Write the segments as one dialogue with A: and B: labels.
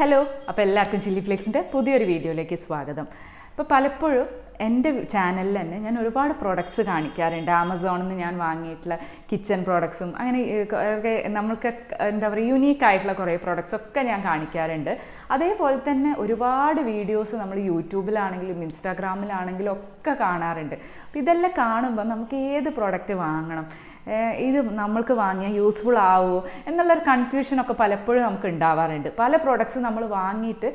A: Hello അപ്പോൾ എല്ലാവർക്കും chilli ഫ്ലേക്സിൻ്റെ പുതിയൊരു വീഡിയോയിലേക്ക് സ്വാഗതം അപ്പോൾ പലപ്പോഴും എൻ്റെ ചാനലിൽ തന്നെ ഞാൻ ഒരുപാട് പ്രോഡക്ട്സ് കാണിക്കാറുണ്ട് ആമസോണിൽ നിന്ന് ഞാൻ വാങ്ങിയിട്ടുള്ള കിച്ചൺ പ്രോഡക്ട്സും അങ്ങനെ നമ്മൾക്ക് എന്താ പറയുക യുണീക്ക് ആയിട്ടുള്ള കുറേ പ്രോഡക്ട്സ് ഒക്കെ ഞാൻ കാണിക്കാറുണ്ട് അതേപോലെ തന്നെ ഒരുപാട് വീഡിയോസ് നമ്മൾ യൂട്യൂബിലാണെങ്കിലും ഇൻസ്റ്റാഗ്രാമിലാണെങ്കിലും ഒക്കെ കാണാറുണ്ട് അപ്പോൾ ഇതെല്ലാം കാണുമ്പോൾ നമുക്ക് ഏത് പ്രോഡക്റ്റ് വാങ്ങണം ഇത് നമ്മൾക്ക് വാങ്ങിയാൽ യൂസ്ഫുൾ ആവുമോ എന്നുള്ളൊരു കൺഫ്യൂഷനൊക്കെ പലപ്പോഴും നമുക്ക് ഉണ്ടാവാറുണ്ട് പല പ്രോഡക്റ്റ്സ് നമ്മൾ വാങ്ങിയിട്ട്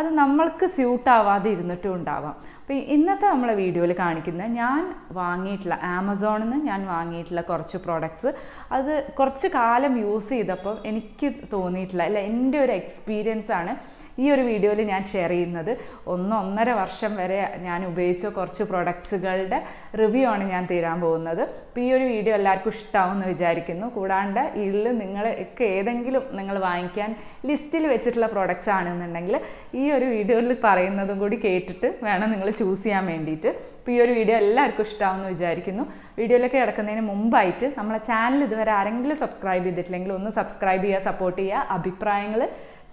A: അത് നമ്മൾക്ക് സ്യൂട്ട് ആവാതെ ഇരുന്നിട്ടും ഉണ്ടാവാം അപ്പോൾ ഇന്നത്തെ നമ്മളെ വീഡിയോയിൽ കാണിക്കുന്ന ഞാൻ വാങ്ങിയിട്ടുള്ള ആമസോണിൽ നിന്ന് ഞാൻ വാങ്ങിയിട്ടുള്ള കുറച്ച് പ്രോഡക്റ്റ്സ് അത് കുറച്ച് കാലം യൂസ് ചെയ്തപ്പോൾ എനിക്ക് തോന്നിയിട്ടുള്ള അല്ല എൻ്റെ ഒരു എക്സ്പീരിയൻസ് ആണ് ഈ ഒരു വീഡിയോയിൽ ഞാൻ ഷെയർ ചെയ്യുന്നത് ഒന്നൊന്നര ഒന്നര വർഷം വരെ ഞാൻ ഉപയോഗിച്ച കുറച്ച് പ്രൊഡക്ട്സുകളുടെ റിവ്യൂ ആണ് ഞാൻ തീരാൻ പോകുന്നത് അപ്പോൾ ഈ ഒരു വീഡിയോ എല്ലാവർക്കും ഇഷ്ടമാവുമെന്ന് വിചാരിക്കുന്നു കൂടാണ്ട് ഇതിൽ ഒക്കെ ഏതെങ്കിലും നിങ്ങൾ വാങ്ങിക്കാൻ ലിസ്റ്റിൽ വെച്ചിട്ടുള്ള പ്രൊഡക്ട്സ് ആണെന്നുണ്ടെങ്കിൽ ഈ ഒരു വീഡിയോയിൽ പറയുന്നതും കൂടി കേട്ടിട്ട് വേണം നിങ്ങൾ ചൂസ് ചെയ്യാൻ വേണ്ടിയിട്ട് അപ്പോൾ ഈ ഒരു വീഡിയോ എല്ലാവർക്കും ഇഷ്ടമാവുമെന്ന് വിചാരിക്കുന്നു വീഡിയോയിലൊക്കെ കിടക്കുന്നതിന് മുമ്പായിട്ട് നമ്മളെ ചാനൽ ഇതുവരെ ആരെങ്കിലും സബ്സ്ക്രൈബ് ചെയ്തിട്ടില്ലെങ്കിൽ ഒന്ന് സബ്സ്ക്രൈബ് ചെയ്യുക സപ്പോർട്ട് ചെയ്യുക അഭിപ്രായങ്ങൾ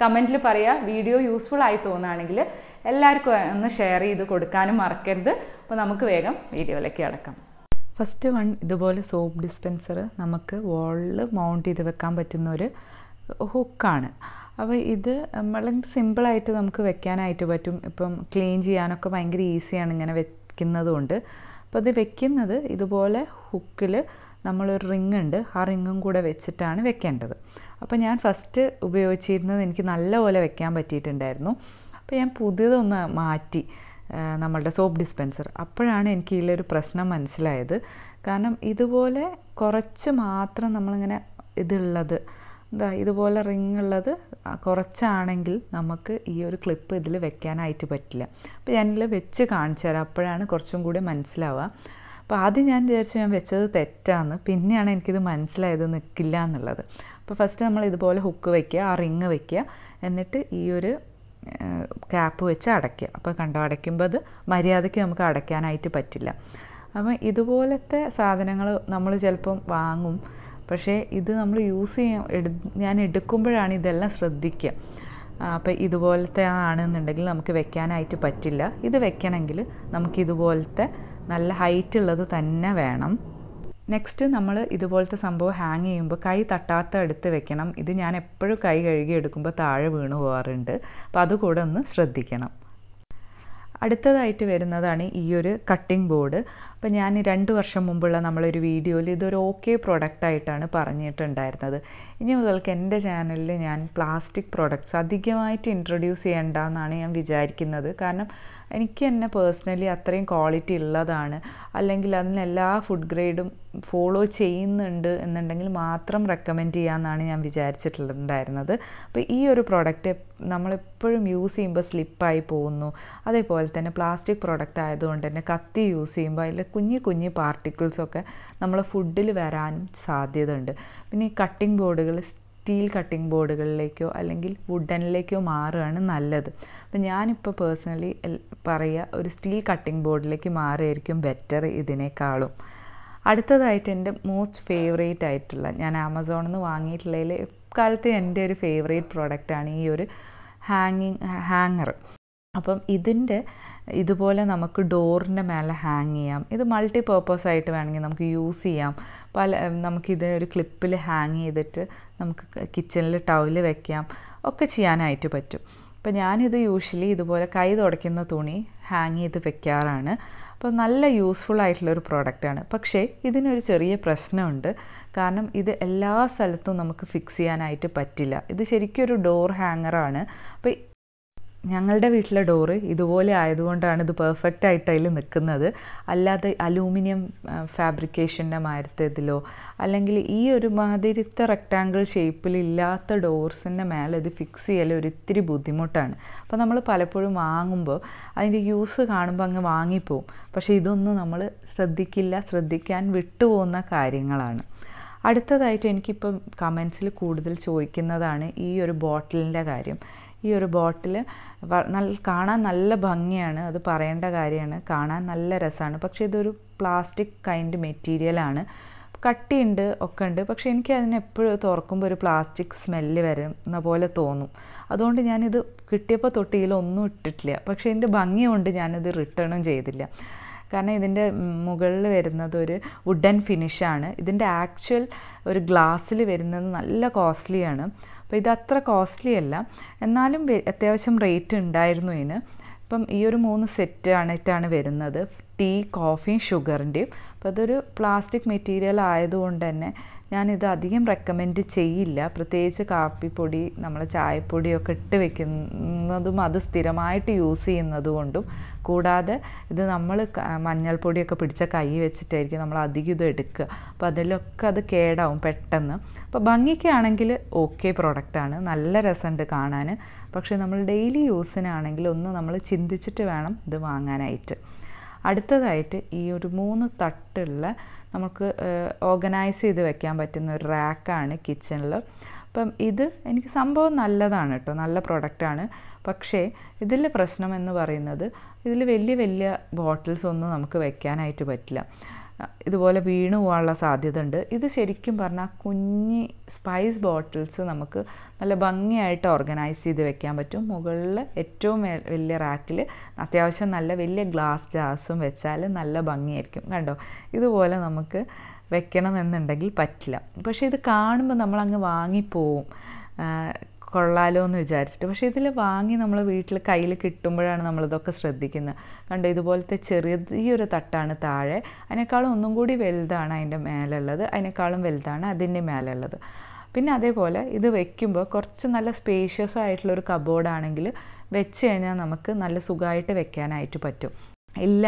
A: കമൻറ്റിൽ പറയുക വീഡിയോ യൂസ്ഫുൾ ആയി തോന്നുകയാണെങ്കിൽ എല്ലാവർക്കും ഒന്ന് ഷെയർ ചെയ്ത് കൊടുക്കാനും മറക്കരുത് അപ്പോൾ നമുക്ക് വേഗം വീഡിയോയിലേക്ക് അടക്കാം ഫസ്റ്റ് വൺ ഇതുപോലെ സോപ്പ് ഡിസ്പെൻസർ നമുക്ക് വാളിൽ മൗണ്ട് ചെയ്ത് വെക്കാൻ പറ്റുന്ന ഒരു ഹുക്കാണ് അപ്പോൾ ഇത് അല്ലെങ്കിൽ സിമ്പിളായിട്ട് നമുക്ക് വെക്കാനായിട്ട് പറ്റും ഇപ്പം ക്ലീൻ ചെയ്യാനൊക്കെ ഭയങ്കര ഈസിയാണ് ഇങ്ങനെ വെക്കുന്നതുകൊണ്ട് അപ്പോൾ ഇത് വെക്കുന്നത് ഇതുപോലെ ഹുക്കിൽ നമ്മളൊരു റിങ്ങുണ്ട് ഉണ്ട് ആ റിങ്ങും കൂടെ വെച്ചിട്ടാണ് വെക്കേണ്ടത് അപ്പോൾ ഞാൻ ഫസ്റ്റ് ഉപയോഗിച്ചിരുന്നത് എനിക്ക് നല്ലപോലെ വെക്കാൻ പറ്റിയിട്ടുണ്ടായിരുന്നു അപ്പോൾ ഞാൻ പുതിയതൊന്ന് മാറ്റി നമ്മളുടെ സോപ്പ് ഡിസ്പെൻസർ അപ്പോഴാണ് എനിക്ക് ഇതിലൊരു പ്രശ്നം മനസ്സിലായത് കാരണം ഇതുപോലെ കുറച്ച് മാത്രം നമ്മളിങ്ങനെ ഇതുള്ളത് എന്താ ഇതുപോലെ റിങ് ഉള്ളത് കുറച്ചാണെങ്കിൽ നമുക്ക് ഈ ഒരു ക്ലിപ്പ് ഇതിൽ വെക്കാനായിട്ട് പറ്റില്ല അപ്പോൾ ഞാനിതിൽ വെച്ച് കാണിച്ചു തരാം അപ്പോഴാണ് കുറച്ചും കൂടി മനസ്സിലാവുക അപ്പോൾ ആദ്യം ഞാൻ വിചാരിച്ചു ഞാൻ വെച്ചത് തെറ്റാന്ന് പിന്നെയാണ് എനിക്കിത് മനസ്സിലായത് നിൽക്കില്ല എന്നുള്ളത് അപ്പോൾ ഫസ്റ്റ് നമ്മൾ ഇതുപോലെ ഹുക്ക് വയ്ക്കുക ആ റിങ് വയ്ക്കുക എന്നിട്ട് ഈ ഒരു ക്യാപ്പ് വെച്ച് അടയ്ക്കുക അപ്പോൾ കണ്ടോ അടയ്ക്കുമ്പോൾ അത് മര്യാദയ്ക്ക് നമുക്ക് അടയ്ക്കാനായിട്ട് പറ്റില്ല അപ്പം ഇതുപോലത്തെ സാധനങ്ങൾ നമ്മൾ ചിലപ്പം വാങ്ങും പക്ഷേ ഇത് നമ്മൾ യൂസ് ചെയ്യാൻ എടു ഞാൻ എടുക്കുമ്പോഴാണ് ഇതെല്ലാം ശ്രദ്ധിക്കുക അപ്പോൾ ഇതുപോലത്തെ ആണെന്നുണ്ടെങ്കിൽ നമുക്ക് വെക്കാനായിട്ട് പറ്റില്ല ഇത് വെക്കണമെങ്കിൽ നമുക്കിതുപോലത്തെ നല്ല ഹൈറ്റ് ഉള്ളത് തന്നെ വേണം നെക്സ്റ്റ് നമ്മൾ ഇതുപോലത്തെ സംഭവം ഹാങ് ചെയ്യുമ്പോൾ കൈ തട്ടാത്ത എടുത്ത് വെക്കണം ഇത് ഞാൻ എപ്പോഴും കൈ കഴുകി എടുക്കുമ്പോൾ താഴെ വീണു പോകാറുണ്ട് അപ്പോൾ അതുകൂടെ ഒന്ന് ശ്രദ്ധിക്കണം അടുത്തതായിട്ട് വരുന്നതാണ് ഈ ഒരു കട്ടിംഗ് ബോർഡ് അപ്പോൾ ഞാൻ രണ്ട് വർഷം മുമ്പുള്ള നമ്മളൊരു വീഡിയോയിൽ ഇതൊരു ഓക്കെ പ്രൊഡക്റ്റായിട്ടാണ് പറഞ്ഞിട്ടുണ്ടായിരുന്നത് ഇനി മുതൽക്ക് എൻ്റെ ചാനലിൽ ഞാൻ പ്ലാസ്റ്റിക് പ്രൊഡക്ട്സ് അധികമായിട്ട് ഇൻട്രൊഡ്യൂസ് ചെയ്യേണ്ട എന്നാണ് ഞാൻ വിചാരിക്കുന്നത് കാരണം എനിക്ക് തന്നെ പേഴ്സണലി അത്രയും ക്വാളിറ്റി ഉള്ളതാണ് അല്ലെങ്കിൽ അതിന് എല്ലാ ഫുഡ് ഗ്രേഡും ഫോളോ ചെയ്യുന്നുണ്ട് എന്നുണ്ടെങ്കിൽ മാത്രം റെക്കമെൻഡ് ചെയ്യാമെന്നാണ് ഞാൻ വിചാരിച്ചിട്ടുണ്ടായിരുന്നത് അപ്പോൾ ഈ ഒരു പ്രോഡക്റ്റ് നമ്മളെപ്പോഴും യൂസ് ചെയ്യുമ്പോൾ സ്ലിപ്പായി പോകുന്നു അതേപോലെ തന്നെ പ്ലാസ്റ്റിക് പ്രോഡക്റ്റ് ആയതുകൊണ്ട് തന്നെ കത്തി യൂസ് ചെയ്യുമ്പോൾ അതിൽ കുഞ്ഞു കുഞ്ഞു പാർട്ടിക്കിൾസൊക്കെ നമ്മളെ ഫുഡിൽ വരാനും സാധ്യതയുണ്ട് പിന്നെ ഈ കട്ടിംഗ് ബോർഡുകൾ സ്റ്റീൽ കട്ടിംഗ് ബോർഡുകളിലേക്കോ അല്ലെങ്കിൽ വുഡനിലേക്കോ മാറുകയാണ് നല്ലത് അപ്പം ഞാനിപ്പോൾ പേഴ്സണലി പറയുക ഒരു സ്റ്റീൽ കട്ടിംഗ് ബോർഡിലേക്ക് മാറിയായിരിക്കും ബെറ്റർ ഇതിനേക്കാളും അടുത്തതായിട്ട് എൻ്റെ മോസ്റ്റ് ഫേവറേറ്റ് ആയിട്ടുള്ള ഞാൻ ആമസോണിൽ നിന്ന് വാങ്ങിയിട്ടുള്ളതിൽ എക്കാലത്ത് എൻ്റെ ഒരു ഫേവറേറ്റ് പ്രോഡക്റ്റാണ് ഈ ഒരു ഹാങ്ങിങ് ഹാങ്ങർ അപ്പം ഇതിൻ്റെ ഇതുപോലെ നമുക്ക് ഡോറിൻ്റെ മേലെ ഹാങ് ചെയ്യാം ഇത് മൾട്ടി പേർപ്പസ് ആയിട്ട് വേണമെങ്കിൽ നമുക്ക് യൂസ് ചെയ്യാം പല നമുക്കിത് ഒരു ക്ലിപ്പിൽ ഹാങ് ചെയ്തിട്ട് നമുക്ക് കിച്ചണിൽ ടവല് വെക്കാം ഒക്കെ ചെയ്യാനായിട്ട് പറ്റും അപ്പോൾ ഞാനിത് യൂഷ്വലി ഇതുപോലെ കൈ തുടയ്ക്കുന്ന തുണി ഹാങ് ചെയ്ത് വെക്കാറാണ് അപ്പോൾ നല്ല യൂസ്ഫുൾ ആയിട്ടുള്ളൊരു പ്രോഡക്റ്റാണ് പക്ഷേ ഇതിനൊരു ചെറിയ പ്രശ്നമുണ്ട് കാരണം ഇത് എല്ലാ സ്ഥലത്തും നമുക്ക് ഫിക്സ് ചെയ്യാനായിട്ട് പറ്റില്ല ഇത് ശരിക്കും ഒരു ഡോർ ഹാങ്ങറാണ് അപ്പോൾ ഞങ്ങളുടെ വീട്ടിലെ ഡോറ് ഇതുപോലെ ആയതുകൊണ്ടാണ് ഇത് പെർഫെക്റ്റ് ആയിട്ട് അതിൽ നിൽക്കുന്നത് അല്ലാതെ അലൂമിനിയം ഫാബ്രിക്കേഷൻ്റെ മരത്തേതിലോ അല്ലെങ്കിൽ ഈ ഒരു മാതിരിത്തെ റെക്റ്റാങ്കിൾ ഷേപ്പിൽ ഇല്ലാത്ത ഡോർസിൻ്റെ മേലെ ഇത് ഫിക്സ് ചെയ്യൽ ഒരിത്തിരി ബുദ്ധിമുട്ടാണ് അപ്പോൾ നമ്മൾ പലപ്പോഴും വാങ്ങുമ്പോൾ അതിൻ്റെ യൂസ് കാണുമ്പോൾ അങ്ങ് വാങ്ങിപ്പോവും പക്ഷേ ഇതൊന്നും നമ്മൾ ശ്രദ്ധിക്കില്ല ശ്രദ്ധിക്കാൻ വിട്ടുപോകുന്ന കാര്യങ്ങളാണ് അടുത്തതായിട്ട് എനിക്കിപ്പം കമൻസിൽ കൂടുതൽ ചോദിക്കുന്നതാണ് ഈ ഒരു ബോട്ടിലിൻ്റെ കാര്യം ഈ ഒരു ബോട്ടിൽ നല്ല കാണാൻ നല്ല ഭംഗിയാണ് അത് പറയേണ്ട കാര്യമാണ് കാണാൻ നല്ല രസമാണ് പക്ഷേ ഇതൊരു പ്ലാസ്റ്റിക് കൈൻഡ് മെറ്റീരിയലാണ് കട്ടിയുണ്ട് ഒക്കെ ഉണ്ട് പക്ഷേ എനിക്ക് അതിനെപ്പോഴും എപ്പോഴും തുറക്കുമ്പോൾ ഒരു പ്ലാസ്റ്റിക് സ്മെല്ല് വരുന്ന പോലെ തോന്നും അതുകൊണ്ട് ഞാനിത് കിട്ടിയപ്പോൾ തൊട്ടിയിലൊന്നും ഇട്ടിട്ടില്ല പക്ഷേ ഇതിൻ്റെ ഭംഗി കൊണ്ട് ഞാനിത് റിട്ടേണും ചെയ്തില്ല കാരണം ഇതിൻ്റെ മുകളിൽ വരുന്നത് ഒരു വുഡൻ ഫിനിഷാണ് ഇതിൻ്റെ ആക്ച്വൽ ഒരു ഗ്ലാസ്സിൽ വരുന്നത് നല്ല കോസ്റ്റ്ലിയാണ് അപ്പോൾ ഇത് അത്ര കോസ്റ്റ്ലി അല്ല എന്നാലും അത്യാവശ്യം റേറ്റ് ഉണ്ടായിരുന്നു ഇതിന് ഇപ്പം ഈ ഒരു മൂന്ന് സെറ്റ് ആണിട്ടാണ് വരുന്നത് ടീ കോഫിയും ഷുഗറിൻ്റെയും അപ്പോൾ അതൊരു പ്ലാസ്റ്റിക് മെറ്റീരിയൽ ആയതുകൊണ്ട് തന്നെ ഞാനിത് അധികം റെക്കമെൻഡ് ചെയ്യില്ല പ്രത്യേകിച്ച് കാപ്പിപ്പൊടി നമ്മൾ ചായപ്പൊടിയൊക്കെ ഇട്ട് വെക്കുന്നതും അത് സ്ഥിരമായിട്ട് യൂസ് ചെയ്യുന്നതുകൊണ്ടും കൊണ്ടും കൂടാതെ ഇത് നമ്മൾ മഞ്ഞൾപ്പൊടിയൊക്കെ പിടിച്ച കൈ വെച്ചിട്ടായിരിക്കും നമ്മൾ അധികം ഇത് എടുക്കുക അപ്പോൾ അതിലൊക്കെ അത് കേടാവും പെട്ടെന്ന് അപ്പോൾ ഭംഗിക്കാണെങ്കിൽ ഓക്കെ പ്രോഡക്റ്റാണ് നല്ല രസമുണ്ട് കാണാൻ പക്ഷേ നമ്മൾ ഡെയിലി യൂസിനാണെങ്കിൽ ഒന്ന് നമ്മൾ ചിന്തിച്ചിട്ട് വേണം ഇത് വാങ്ങാനായിട്ട് അടുത്തതായിട്ട് ഈ ഒരു മൂന്ന് തട്ടുള്ള നമുക്ക് ഓർഗനൈസ് ചെയ്ത് വെക്കാൻ പറ്റുന്ന ഒരു റാക്കാണ് കിച്ചണിൽ അപ്പം ഇത് എനിക്ക് സംഭവം നല്ലതാണ് കേട്ടോ നല്ല പ്രൊഡക്റ്റാണ് പക്ഷേ ഇതിൽ പ്രശ്നം എന്ന് പറയുന്നത് ഇതിൽ വലിയ വലിയ ബോട്ടിൽസ് ഒന്നും നമുക്ക് വെക്കാനായിട്ട് പറ്റില്ല ഇതുപോലെ വീണു പോകാനുള്ള സാധ്യത ഉണ്ട് ഇത് ശരിക്കും പറഞ്ഞാൽ കുഞ്ഞി സ്പൈസ് ബോട്ടിൽസ് നമുക്ക് നല്ല ഭംഗിയായിട്ട് ഓർഗനൈസ് ചെയ്ത് വെക്കാൻ പറ്റും മുകളിൽ ഏറ്റവും വലിയ റാക്കിൽ അത്യാവശ്യം നല്ല വലിയ ഗ്ലാസ് ജാസും വെച്ചാൽ നല്ല ഭംഗിയായിരിക്കും കണ്ടോ ഇതുപോലെ നമുക്ക് വെക്കണമെന്നുണ്ടെങ്കിൽ പറ്റില്ല പക്ഷേ ഇത് കാണുമ്പോൾ നമ്മളങ്ങ് വാങ്ങിപ്പോവും കൊള്ളാലോ എന്ന് വിചാരിച്ചിട്ട് പക്ഷേ ഇതിൽ വാങ്ങി നമ്മൾ വീട്ടിൽ കയ്യിൽ കിട്ടുമ്പോഴാണ് നമ്മളിതൊക്കെ ശ്രദ്ധിക്കുന്നത് കണ്ടോ ഇതുപോലത്തെ ചെറിയൊരു തട്ടാണ് താഴെ അതിനേക്കാളും ഒന്നും കൂടി വലുതാണ് അതിൻ്റെ മേലുള്ളത് അതിനേക്കാളും വലുതാണ് അതിൻ്റെ മേലുള്ളത് പിന്നെ അതേപോലെ ഇത് വെക്കുമ്പോൾ കുറച്ച് നല്ല സ്പേഷ്യസ് ആയിട്ടുള്ളൊരു കബോർഡാണെങ്കിൽ വെച്ച് കഴിഞ്ഞാൽ നമുക്ക് നല്ല സുഖമായിട്ട് വെക്കാനായിട്ട് പറ്റും ഇല്ല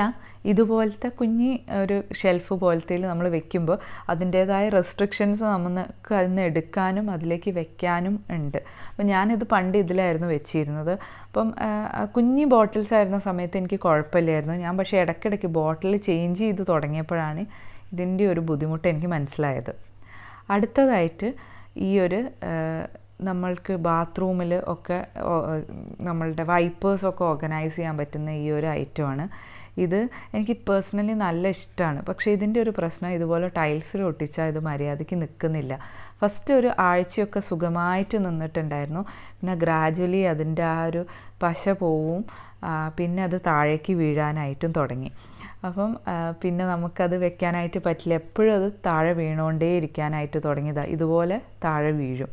A: ഇതുപോലത്തെ കുഞ്ഞി ഒരു ഷെൽഫ് പോലത്തെ നമ്മൾ വെക്കുമ്പോൾ അതിൻ്റേതായ റെസ്ട്രിക്ഷൻസ് നമുക്ക് നിന്ന് എടുക്കാനും അതിലേക്ക് വെക്കാനും ഉണ്ട് അപ്പം ഞാനിത് പണ്ട് ഇതിലായിരുന്നു വെച്ചിരുന്നത് അപ്പം കുഞ്ഞി ബോട്ടിൽസ് ആയിരുന്ന സമയത്ത് എനിക്ക് കുഴപ്പമില്ലായിരുന്നു ഞാൻ പക്ഷേ ഇടയ്ക്കിടയ്ക്ക് ബോട്ടിൽ ചേഞ്ച് ചെയ്ത് തുടങ്ങിയപ്പോഴാണ് ഇതിൻ്റെ ഒരു ബുദ്ധിമുട്ട് എനിക്ക് മനസ്സിലായത് അടുത്തതായിട്ട് ഈ ഒരു നമ്മൾക്ക് ബാത്റൂമിൽ ഒക്കെ നമ്മളുടെ ഒക്കെ ഓർഗനൈസ് ചെയ്യാൻ പറ്റുന്ന ഈ ഒരു ഐറ്റമാണ് ഇത് എനിക്ക് പേഴ്സണലി നല്ല ഇഷ്ടമാണ് പക്ഷേ ഇതിൻ്റെ ഒരു പ്രശ്നം ഇതുപോലെ ടൈൽസിൽ ഒട്ടിച്ചാൽ ഇത് മര്യാദയ്ക്ക് നിൽക്കുന്നില്ല ഫസ്റ്റ് ഒരു ആഴ്ചയൊക്കെ സുഖമായിട്ട് നിന്നിട്ടുണ്ടായിരുന്നു പിന്നെ ഗ്രാജ്വലി അതിൻ്റെ ആ ഒരു പശ പോവും പിന്നെ അത് താഴേക്ക് വീഴാനായിട്ടും തുടങ്ങി അപ്പം പിന്നെ നമുക്കത് വെക്കാനായിട്ട് പറ്റില്ല എപ്പോഴും അത് താഴെ വീണുകൊണ്ടേ ഇരിക്കാനായിട്ട് തുടങ്ങിയതാണ് ഇതുപോലെ താഴെ വീഴും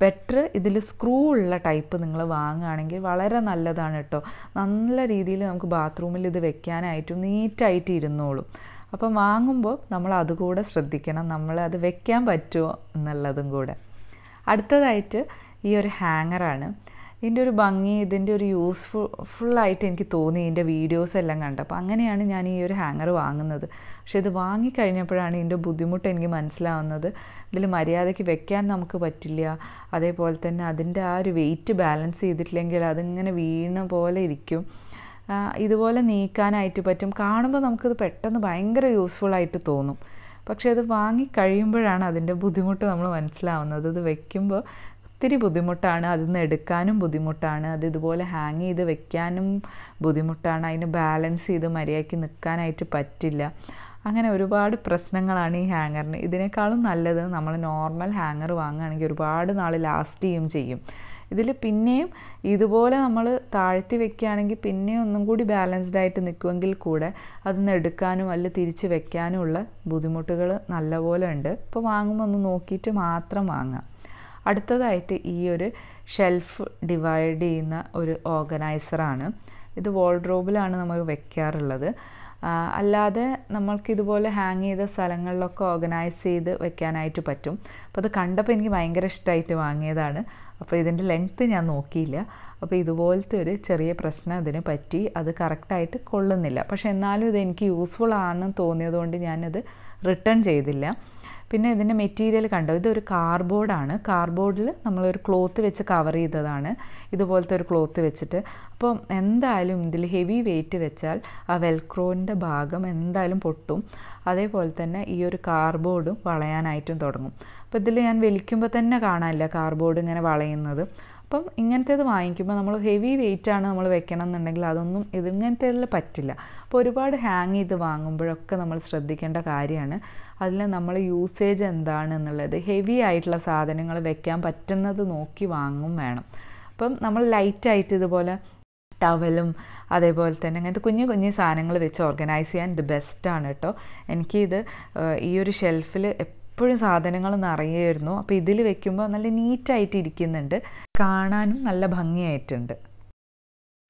A: ബെറ്റർ ഇതിൽ സ്ക്രൂ ഉള്ള ടൈപ്പ് നിങ്ങൾ വാങ്ങുകയാണെങ്കിൽ വളരെ നല്ലതാണ് കേട്ടോ നല്ല രീതിയിൽ നമുക്ക് ബാത്റൂമിൽ ഇത് വെക്കാനായിട്ടും നീറ്റായിട്ട് ഇരുന്നോളും അപ്പം വാങ്ങുമ്പോൾ നമ്മൾ അതുകൂടെ ശ്രദ്ധിക്കണം നമ്മൾ അത് വെക്കാൻ പറ്റുമോ എന്നുള്ളതും കൂടെ അടുത്തതായിട്ട് ഈ ഒരു ഹാങ്ങറാണ് ഇതിൻ്റെ ഒരു ഭംഗി ഇതിൻ്റെ ഒരു യൂസ്ഫുൾ ഫുള്ളായിട്ട് എനിക്ക് തോന്നി ഇതിൻ്റെ വീഡിയോസ് എല്ലാം കണ്ടപ്പോൾ അങ്ങനെയാണ് ഞാൻ ഈ ഒരു ഹാങ്ങർ വാങ്ങുന്നത് പക്ഷേ ഇത് വാങ്ങിക്കഴിഞ്ഞപ്പോഴാണ് ഇതിൻ്റെ ബുദ്ധിമുട്ട് എനിക്ക് മനസ്സിലാവുന്നത് ഇതിൽ മര്യാദയ്ക്ക് വെക്കാൻ നമുക്ക് പറ്റില്ല അതേപോലെ തന്നെ അതിൻ്റെ ആ ഒരു വെയിറ്റ് ബാലൻസ് ചെയ്തിട്ടില്ലെങ്കിൽ അതിങ്ങനെ വീണ പോലെ ഇരിക്കും ഇതുപോലെ നീക്കാനായിട്ട് പറ്റും കാണുമ്പോൾ നമുക്കിത് പെട്ടെന്ന് ഭയങ്കര യൂസ്ഫുള്ളായിട്ട് തോന്നും പക്ഷേ അത് വാങ്ങിക്കഴിയുമ്പോഴാണ് അതിൻ്റെ ബുദ്ധിമുട്ട് നമ്മൾ മനസ്സിലാവുന്നത് ഇത് വെക്കുമ്പോൾ ഒത്തിരി ബുദ്ധിമുട്ടാണ് അതിൽ നിന്ന് എടുക്കാനും ബുദ്ധിമുട്ടാണ് അത് ഇതുപോലെ ഹാങ് ചെയ്ത് വെക്കാനും ബുദ്ധിമുട്ടാണ് അതിന് ബാലൻസ് ചെയ്ത് മര്യാദയ്ക്ക് നിൽക്കാനായിട്ട് പറ്റില്ല അങ്ങനെ ഒരുപാട് പ്രശ്നങ്ങളാണ് ഈ ഹാങ്ങറിന് ഇതിനേക്കാളും നല്ലത് നമ്മൾ നോർമൽ ഹാങ്ങർ വാങ്ങുകയാണെങ്കിൽ ഒരുപാട് നാൾ ലാസ്റ്റ് ചെയ്യും ചെയ്യും ഇതിൽ പിന്നെയും ഇതുപോലെ നമ്മൾ താഴ്ത്തി വെക്കുകയാണെങ്കിൽ പിന്നെയും ഒന്നും കൂടി ബാലൻസ്ഡ് ആയിട്ട് നിൽക്കുമെങ്കിൽ കൂടെ അതൊന്ന് എടുക്കാനും അല്ല തിരിച്ച് വെക്കാനും ഉള്ള ബുദ്ധിമുട്ടുകൾ നല്ലപോലെ ഉണ്ട് ഇപ്പോൾ വാങ്ങുമ്പോൾ ഒന്ന് നോക്കിയിട്ട് മാത്രം വാങ്ങുക അടുത്തതായിട്ട് ഈ ഒരു ഷെൽഫ് ഡിവൈഡ് ചെയ്യുന്ന ഒരു ഓർഗനൈസറാണ് ഇത് വോൾഡ്രോബിലാണ് നമ്മൾ വെക്കാറുള്ളത് അല്ലാതെ നമ്മൾക്ക് ഇതുപോലെ ഹാങ് ചെയ്ത സ്ഥലങ്ങളിലൊക്കെ ഓർഗനൈസ് ചെയ്ത് വെക്കാനായിട്ട് പറ്റും അപ്പോൾ അത് കണ്ടപ്പോൾ എനിക്ക് ഭയങ്കര ഇഷ്ടമായിട്ട് വാങ്ങിയതാണ് അപ്പോൾ ഇതിൻ്റെ ലെങ്ത്ത് ഞാൻ നോക്കിയില്ല അപ്പോൾ ഇതുപോലത്തെ ഒരു ചെറിയ പ്രശ്നം അതിന് പറ്റി അത് കറക്റ്റായിട്ട് കൊള്ളുന്നില്ല പക്ഷെ എന്നാലും ഇത് എനിക്ക് യൂസ്ഫുൾ ആണെന്ന് തോന്നിയതുകൊണ്ട് ഞാനത് റിട്ടേൺ ചെയ്തില്ല പിന്നെ ഇതിൻ്റെ മെറ്റീരിയൽ കണ്ടോ ഇതൊരു കാർബോർഡാണ് കാർബോർഡിൽ നമ്മളൊരു ക്ലോത്ത് വെച്ച് കവർ ചെയ്തതാണ് ഇതുപോലത്തെ ഒരു ക്ലോത്ത് വെച്ചിട്ട് അപ്പോൾ എന്തായാലും ഇതിൽ ഹെവി വെയിറ്റ് വെച്ചാൽ ആ വെൽക്രോൻ്റെ ഭാഗം എന്തായാലും പൊട്ടും അതേപോലെ തന്നെ ഈ ഒരു കാർബോർഡും വളയാനായിട്ടും തുടങ്ങും അപ്പോൾ ഇതിൽ ഞാൻ വലിക്കുമ്പോൾ തന്നെ കാണാനില്ല കാർബോർഡ് ഇങ്ങനെ വളയുന്നത് അപ്പം ഇങ്ങനത്തേത് വാങ്ങിക്കുമ്പോൾ നമ്മൾ ഹെവി വെയിറ്റ് ആണ് നമ്മൾ വെക്കണം എന്നുണ്ടെങ്കിൽ അതൊന്നും ഇതിങ്ങനത്തേതിൽ പറ്റില്ല അപ്പോൾ ഒരുപാട് ഹാങ് ചെയ്ത് വാങ്ങുമ്പോഴൊക്കെ നമ്മൾ ശ്രദ്ധിക്കേണ്ട കാര്യമാണ് അതിൽ നമ്മൾ യൂസേജ് എന്താണ് എന്നുള്ളത് ഹെവി ആയിട്ടുള്ള സാധനങ്ങൾ വെക്കാൻ പറ്റുന്നത് നോക്കി വാങ്ങും വേണം അപ്പം നമ്മൾ ലൈറ്റായിട്ട് ഇതുപോലെ ടവലും അതേപോലെ തന്നെ അങ്ങനത്തെ കുഞ്ഞു കുഞ്ഞു സാധനങ്ങൾ വെച്ച് ഓർഗനൈസ് ചെയ്യാൻ ഇത് ബെസ്റ്റാണ് കേട്ടോ എനിക്കിത് ഈ ഒരു ഷെൽഫിൽ എപ്പോഴും സാധനങ്ങൾ നിറയായിരുന്നു അപ്പോൾ ഇതിൽ വെക്കുമ്പോൾ നല്ല നീറ്റായിട്ട് ഇരിക്കുന്നുണ്ട് കാണാനും നല്ല ഭംഗിയായിട്ടുണ്ട്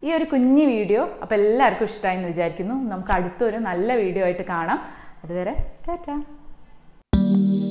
A: ഈ ഒരു കുഞ്ഞു വീഡിയോ അപ്പോൾ എല്ലാവർക്കും ഇഷ്ടമായി എന്ന് വിചാരിക്കുന്നു നമുക്ക് അടുത്തൊരു നല്ല വീഡിയോ ആയിട്ട് കാണാം അതുവരെ ടാറ്റാ Thank you.